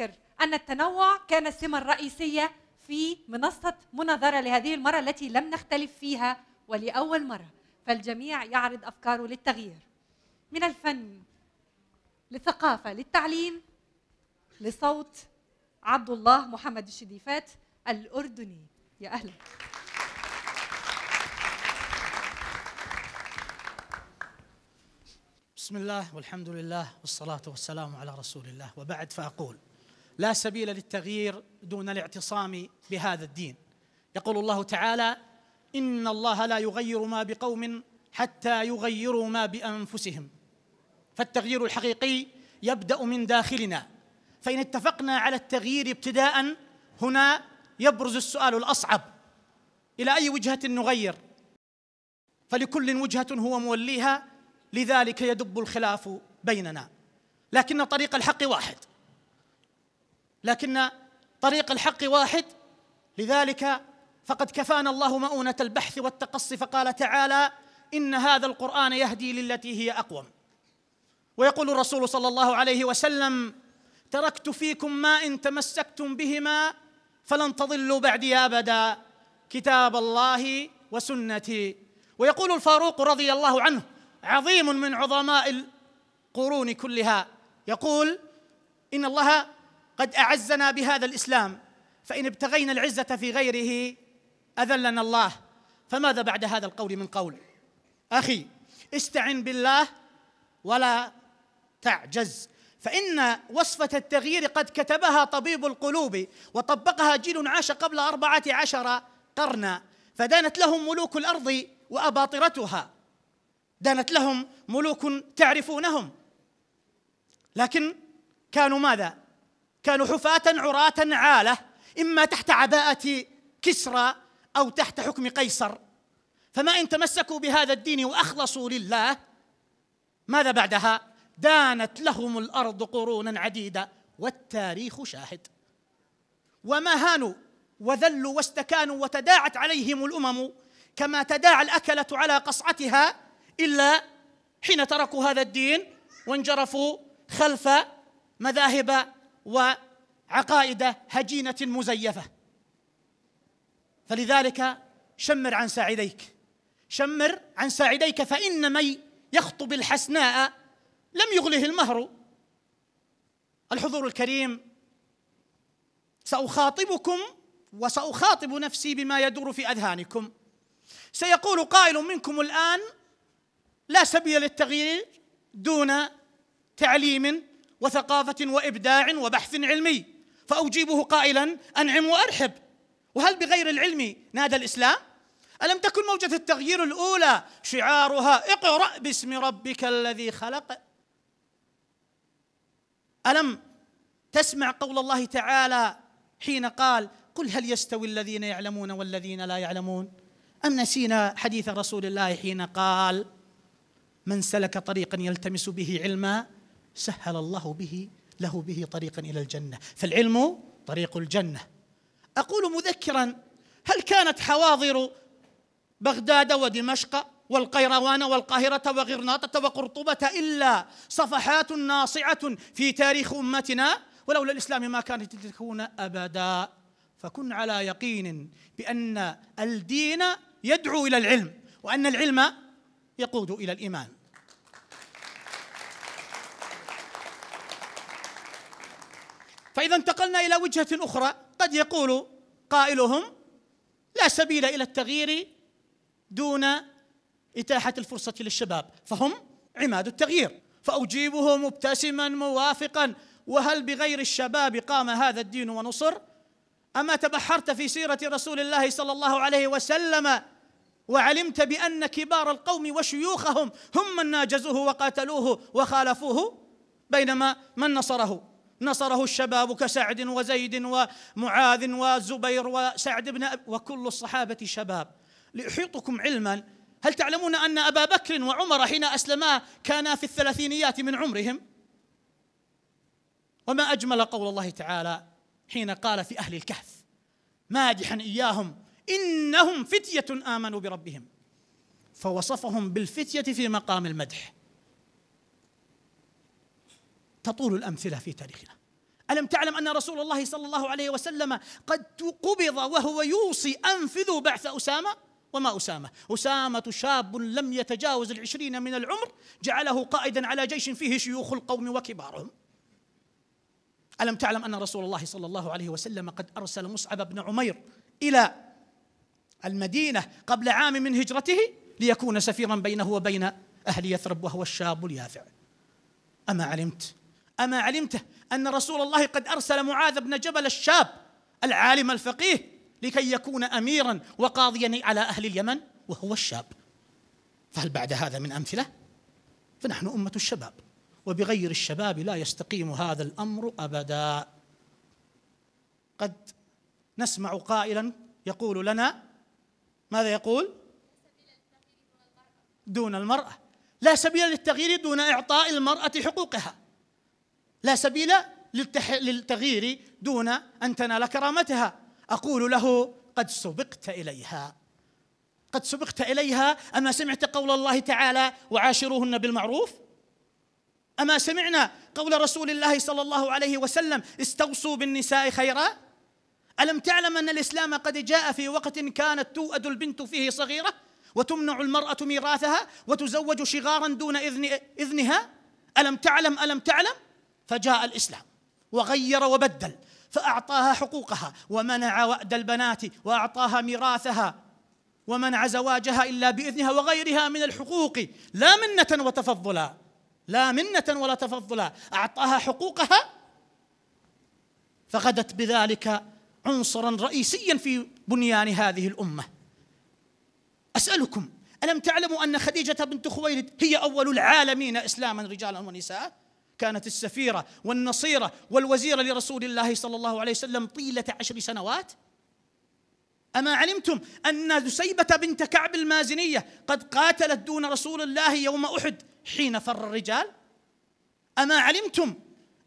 نذكر أن التنوع كان السمة الرئيسية في منصة مناظرة لهذه المرة التي لم نختلف فيها ولأول مرة فالجميع يعرض أفكاره للتغيير من الفن للثقافة للتعليم لصوت عبد الله محمد الشديفات الأردني يا أهلا بسم الله والحمد لله والصلاة والسلام على رسول الله وبعد فأقول لا سبيل للتغيير دون الاعتصام بهذا الدين يقول الله تعالى ان الله لا يغير ما بقوم حتى يغيروا ما بانفسهم فالتغيير الحقيقي يبدا من داخلنا فان اتفقنا على التغيير ابتداء هنا يبرز السؤال الاصعب الى اي وجهه نغير فلكل وجهه هو موليها لذلك يدب الخلاف بيننا لكن طريق الحق واحد لكن طريق الحق واحد لذلك فقد كفانا الله مؤونه البحث والتقصي فقال تعالى ان هذا القران يهدي للتي هي اقوم ويقول الرسول صلى الله عليه وسلم تركت فيكم ما ان تمسكتم بهما فلن تضلوا بعدي ابدا كتاب الله وسنتي ويقول الفاروق رضي الله عنه عظيم من عظماء القرون كلها يقول ان الله قد اعزنا بهذا الاسلام فان ابتغينا العزه في غيره اذلنا الله فماذا بعد هذا القول من قول اخي استعن بالله ولا تعجز فإن وصفة التغيير قد كتبها طبيب القلوب وطبقها جيل عاش قبل أربعة عشر قرنا فدانت لهم ملوك الأرض وأباطرتها دانت لهم ملوك تعرفونهم لكن كانوا ماذا كانوا حفاة عراة عالة إما تحت عباءة كسرى أو تحت حكم قيصر فما إن تمسكوا بهذا الدين وأخلصوا لله ماذا بعدها دانت لهم الأرض قرونا عديدة والتاريخ شاهد وما هانوا وذلوا واستكانوا وتداعت عليهم الأمم كما تداعى الأكلة على قصعتها إلا حين تركوا هذا الدين وانجرفوا خلف مذاهب وعقائد هجينه مزيفه فلذلك شمر عن ساعديك شمر عن ساعديك فان من يخطب الحسناء لم يغله المهر الحضور الكريم ساخاطبكم وساخاطب نفسي بما يدور في اذهانكم سيقول قائل منكم الان لا سبيل للتغيير دون تعليم وثقافه وابداع وبحث علمي فاجيبه قائلا انعم وارحب وهل بغير العلم نادى الاسلام الم تكن موجه التغيير الاولى شعارها اقرا باسم ربك الذي خلق الم تسمع قول الله تعالى حين قال قل هل يستوي الذين يعلمون والذين لا يعلمون ام نسينا حديث رسول الله حين قال من سلك طريقا يلتمس به علما سهل الله به له به طريقا الى الجنه فالعلم طريق الجنه اقول مذكرا هل كانت حواضر بغداد ودمشق والقيروان والقاهرة وغرناطة وقرطبة إلا صفحات ناصعة في تاريخ أمتنا ولولا الإسلام ما كانت تكون أبدا فكن على يقين بأن الدين يدعو إلى العلم وأن العلم يقود إلى الإيمان فإذا انتقلنا إلى وجهة أخرى قد يقول قائلهم لا سبيل إلى التغيير دون إتاحة الفرصة للشباب فهم عماد التغيير فأجيبه مبتسما موافقا وهل بغير الشباب قام هذا الدين ونصر أما تبحرت في سيرة رسول الله صلى الله عليه وسلم وعلمت بأن كبار القوم وشيوخهم هم من ناجزوه وقاتلوه وخالفوه بينما من نصره نصره الشباب كسعد وزيد ومعاذ وزبير وسعد بن وكل الصحابة شباب لأحيطكم علما هل تعلمون أن أبا بكر وعمر حين أسلما كانا في الثلاثينيات من عمرهم وما أجمل قول الله تعالى حين قال في أهل الكهف مادحا إياهم إنهم فتية آمنوا بربهم فوصفهم بالفتية في مقام المدح تطول الأمثلة في تاريخنا ألم تعلم أن رسول الله صلى الله عليه وسلم قد قبض وهو يوصي أنفذوا بعث أسامة وما أسامة أسامة شاب لم يتجاوز العشرين من العمر جعله قائدا على جيش فيه شيوخ القوم وكبارهم ألم تعلم أن رسول الله صلى الله عليه وسلم قد أرسل مصعب بن عمير إلى المدينة قبل عام من هجرته ليكون سفيرا بينه وبين أهل يثرب وهو الشاب اليافع أما علمت أما علمت أن رسول الله قد أرسل معاذ بن جبل الشاب العالم الفقيه لكي يكون أميرا وقاضيا على أهل اليمن وهو الشاب فهل بعد هذا من أمثلة؟ فنحن أمة الشباب وبغير الشباب لا يستقيم هذا الأمر أبدا قد نسمع قائلا يقول لنا ماذا يقول؟ دون المرأة لا سبيل للتغيير دون إعطاء المرأة حقوقها لا سبيل للتغيير دون أن تنال كرامتها أقول له قد سبقت إليها قد سبقت إليها أما سمعت قول الله تعالى وعاشروهن بالمعروف أما سمعنا قول رسول الله صلى الله عليه وسلم استوصوا بالنساء خيرا ألم تعلم أن الإسلام قد جاء في وقت كانت توأد البنت فيه صغيرة وتمنع المرأة ميراثها وتزوج شغارا دون إذن إذنها ألم تعلم ألم تعلم فجاء الإسلام وغير وبدل فأعطاها حقوقها ومنع وأد البنات وأعطاها ميراثها ومنع زواجها إلا بإذنها وغيرها من الحقوق لا منة وتفضلا لا منة ولا تفضلا أعطاها حقوقها فغدت بذلك عنصرا رئيسيا في بنيان هذه الأمة أسألكم ألم تعلموا أن خديجة بنت خويلد هي أول العالمين إسلاما رجالا ونساء كانت السفيرة والنصيرة والوزيرة لرسول الله صلى الله عليه وسلم طيلة عشر سنوات أما علمتم أن دسيبة بنت كعب المازنية قد قاتلت دون رسول الله يوم أحد حين فر الرجال أما علمتم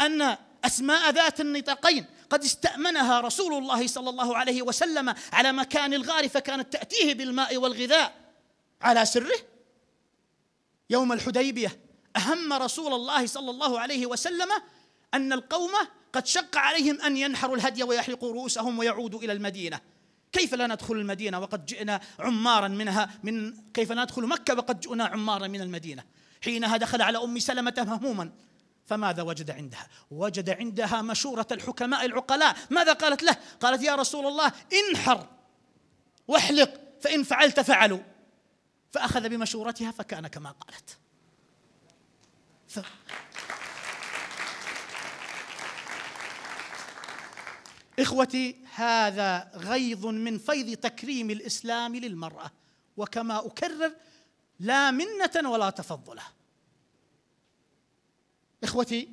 أن أسماء ذات النطاقين قد استأمنها رسول الله صلى الله عليه وسلم على مكان الغار فكانت تأتيه بالماء والغذاء على سره يوم الحديبية أهم رسول الله صلى الله عليه وسلم أن القوم قد شق عليهم أن ينحروا الهدي ويحلقوا رؤوسهم ويعودوا إلى المدينة كيف لا ندخل المدينة وقد جئنا عمارا منها من كيف لا ندخل مكة وقد جئنا عمارا من المدينة حينها دخل على أم سلمة مهموما فماذا وجد عندها؟ وجد عندها مشورة الحكماء العقلاء ماذا قالت له؟ قالت يا رسول الله انحر واحلق فإن فعلت فعلوا فأخذ بمشورتها فكان كما قالت ف... اخوتي هذا غيظ من فيض تكريم الاسلام للمراه وكما اكرر لا منه ولا تفضلا اخوتي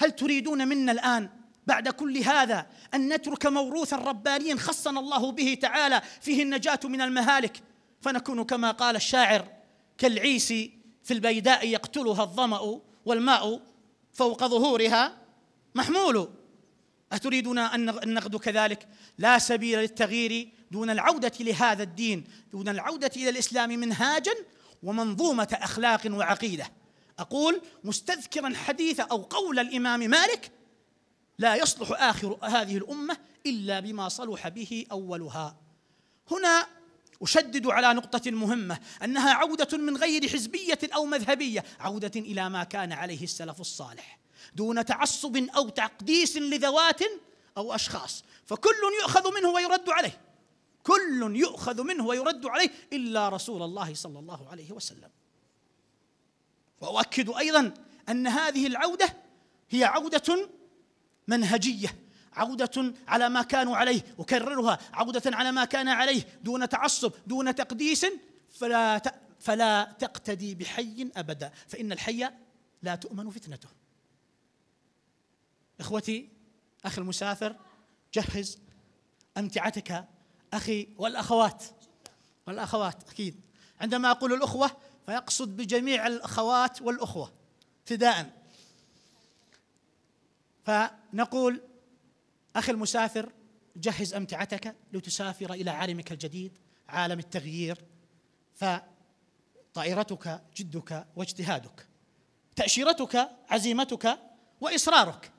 هل تريدون منا الان بعد كل هذا ان نترك موروثا ربانيا خصنا الله به تعالى فيه النجاه من المهالك فنكون كما قال الشاعر كالعيسي في البيداء يقتلها الظمأ والماء فوق ظهورها محمول أتريدنا أن النقد كذلك لا سبيل للتغيير دون العودة لهذا الدين دون العودة إلى الإسلام منهاجا ومنظومة أخلاق وعقيدة أقول مستذكرا حديث أو قول الإمام مالك لا يصلح آخر هذه الأمة إلا بما صلح به أولها هنا أشدد على نقطة مهمة أنها عودة من غير حزبية أو مذهبية عودة إلى ما كان عليه السلف الصالح دون تعصب أو تقديس لذوات أو أشخاص فكل يؤخذ منه ويرد عليه كل يؤخذ منه ويرد عليه إلا رسول الله صلى الله عليه وسلم وأؤكد أيضا أن هذه العودة هي عودة منهجية عودة على ما كانوا عليه أكررها عودة على ما كان عليه دون تعصب دون تقديس فلا فلا تقتدي بحي أبدا فإن الحي لا تؤمن فتنته إخوتي أخي المسافر جهز أمتعتك أخي والأخوات والأخوات أكيد عندما أقول الأخوة فيقصد بجميع الأخوات والأخوة ابتداء فنقول أخي المسافر جهز أمتعتك لتسافر إلى عالمك الجديد عالم التغيير فطائرتك جدك واجتهادك تأشيرتك عزيمتك وإصرارك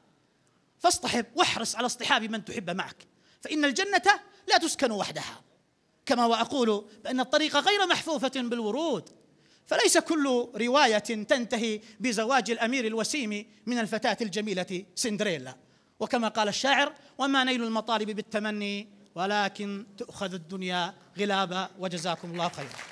فاصطحب واحرص على اصطحاب من تحب معك فإن الجنة لا تسكن وحدها كما وأقول بأن الطريق غير محفوفة بالورود فليس كل رواية تنتهي بزواج الأمير الوسيم من الفتاة الجميلة سندريلا وكما قال الشاعر وما نيل المطالب بالتمني ولكن تؤخذ الدنيا غلابا وجزاكم الله خيرا